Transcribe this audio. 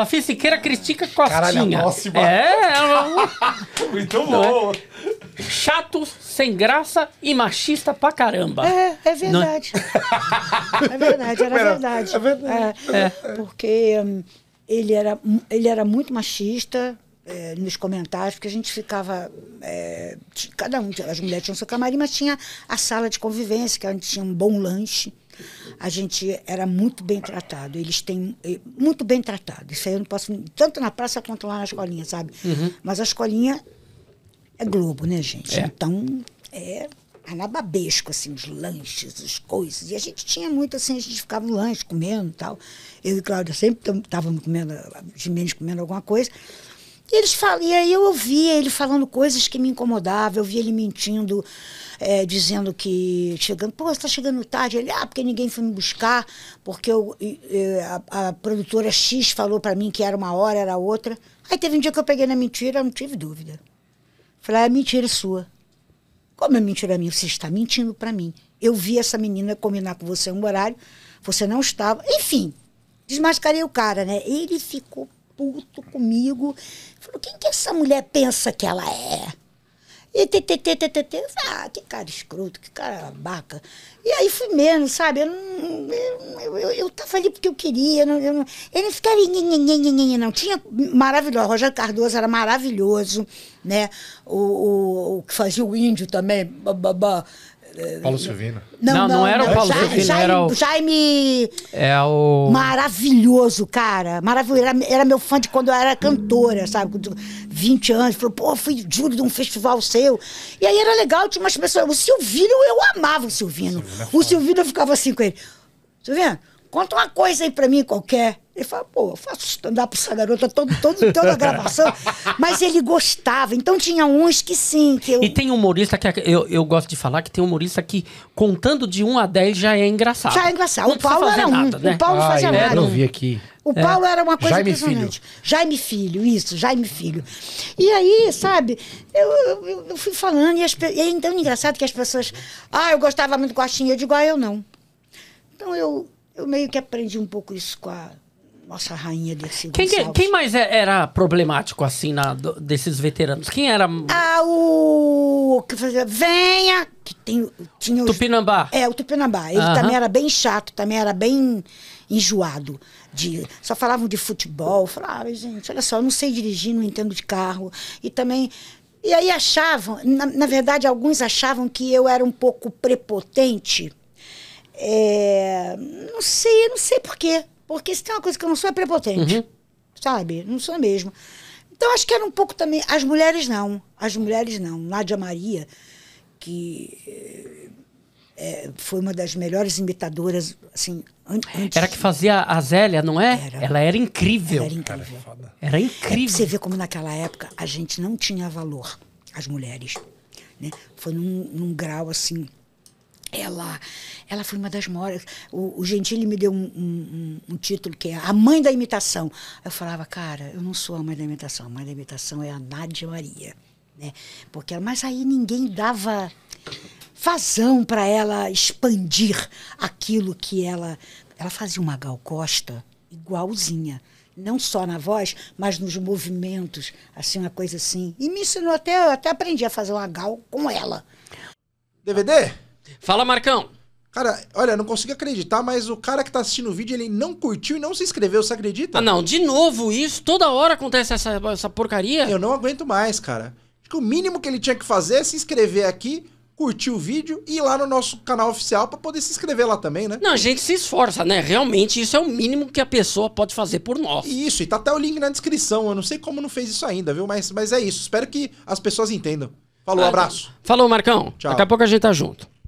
Fafi Siqueira critica Costinha. Caralho, a próxima. É, é uma... Muito bom. É? Chato, sem graça e machista pra caramba. É, é verdade. Não... É verdade, era Pera, verdade. É verdade. É, é porque hum, ele, era, ele era muito machista, é, nos comentários, porque a gente ficava. É, cada um, as mulheres tinham seu camarim, mas tinha a sala de convivência, que a gente tinha um bom lanche a gente era muito bem tratado. Eles têm eh, muito bem tratado. Isso aí eu não posso. Tanto na praça quanto lá na escolinha, sabe? Uhum. Mas a escolinha é Globo, né, gente? É. Então, é anababesco, assim, os lanches, as coisas. E a gente tinha muito, assim, a gente ficava no lanche comendo e tal. Eu e Cláudia sempre estávamos comendo, de menos comendo alguma coisa. E, eles falam, e aí eu ouvia ele falando coisas que me incomodavam, eu via ele mentindo, é, dizendo que chegando, pô, você tá chegando tarde, ele, ah, porque ninguém foi me buscar, porque eu, a, a produtora X falou para mim que era uma hora, era outra. Aí teve um dia que eu peguei na mentira, eu não tive dúvida. Falei, ah, é mentira sua. Como é mentira minha? Você está mentindo para mim. Eu vi essa menina combinar com você um horário, você não estava. Enfim, desmascarei o cara, né? Ele ficou puto comigo. Falou, quem que essa mulher pensa que ela é? E tê, tê, tê, tê, tê, tê. Ah, que cara escroto, que cara baca. E aí fui mesmo, sabe? Eu, não, eu, eu, eu tava ali porque eu queria. Não, eu, não, eu não ficava. Não, tinha maravilhoso. Rogério Cardoso era maravilhoso, né? O, o, o que fazia o índio também. Paulo Silvino. Não, não, não, não era o Paulo Silvino, Jaime, era o... Jaime... É o... Maravilhoso, cara. Maravilhoso. Era, era, meu fã de quando eu era cantora, sabe? 20 anos. Falou, pô, fui júri de um festival seu. E aí era legal, tinha umas pessoas... O Silvino, eu amava o Silvino. O Silvino, é o Silvino eu ficava assim com ele. Silvino, conta uma coisa aí pra mim qualquer. Ele falou, pô, eu faço stand-up essa garota todo, todo, toda a gravação. Mas ele gostava. Então tinha uns que sim. Que eu... E tem humorista que é, eu, eu gosto de falar que tem humorista que contando de 1 a 10 já é engraçado. Já é engraçado. Não o Paulo era um. Nada, né? O Paulo ah, fazia é, nada. Eu vi aqui. O é. Paulo era uma coisa Jaime impressionante. Filho. Jaime Filho, isso, Jaime Filho. E aí, sabe, eu, eu, eu fui falando, e, as, e então, é tão engraçado que as pessoas. Ah, eu gostava muito do Guaxinha. Eu digo, ah, eu não. Então eu, eu meio que aprendi um pouco isso com a, nossa rainha desse quem, quem, mais é- era problemático assim na, desses veteranos? Quem era. Ah, o. que fazia. Venha! Que tem, tinha Tupinambá. É, o Tupinambá. Ele uh -huh. também era bem chato, também era bem enjoado. De, só falavam de futebol. Falavam, gente, olha só, eu não sei dirigir, não entendo de carro. E também. E aí achavam, na, na verdade, alguns achavam que eu era um pouco prepotente. É, não sei, não sei porquê. Porque se tem uma coisa que eu não sou é prepotente. Uhum. Sabe? Não sou mesmo. Então acho que era um pouco também. As mulheres não. As mulheres não. Nádia Maria, que é, foi uma das melhores imitadoras, assim, antes. Era que fazia a Zélia, não é? Era. Ela era incrível. Ela era incrível. É era é, incrível. É você vê como naquela época a gente não tinha valor, as mulheres. Né? Foi num, num grau assim ela ela foi uma das maiores. O, o Gentili me deu um, um, um, título que é A Mãe da Imitação. Eu falava, cara, eu não sou a mãe da imitação. A mãe da imitação é a Nádia Maria. Né? Porque, mas aí ninguém dava vazão para ela expandir aquilo que ela. Ela fazia uma Gal Costa igualzinha não só na voz, mas nos movimentos, assim, uma coisa assim. E me ensinou até, até aprendi a fazer uma gal com ela. DVD? Fala, Marcão. Cara, olha, não consigo acreditar, mas o cara que tá assistindo o vídeo, ele não curtiu e não se inscreveu, você acredita? Ah, não, de novo isso, toda hora acontece essa, essa porcaria. Eu não aguento mais, cara. Acho que o mínimo que ele tinha que fazer é se inscrever aqui, curtir o vídeo e ir lá no nosso canal oficial para poder se inscrever lá também, né? Não, a gente se esforça, né? Realmente isso é o mínimo que a pessoa pode fazer por nós. Isso, e tá até o link na descrição. Eu não sei como não fez isso ainda, viu? Mas, mas é isso. Espero que as pessoas entendam. Falou, ah, abraço. Falou, Marcão. Tchau. Daqui a pouco a gente tá junto.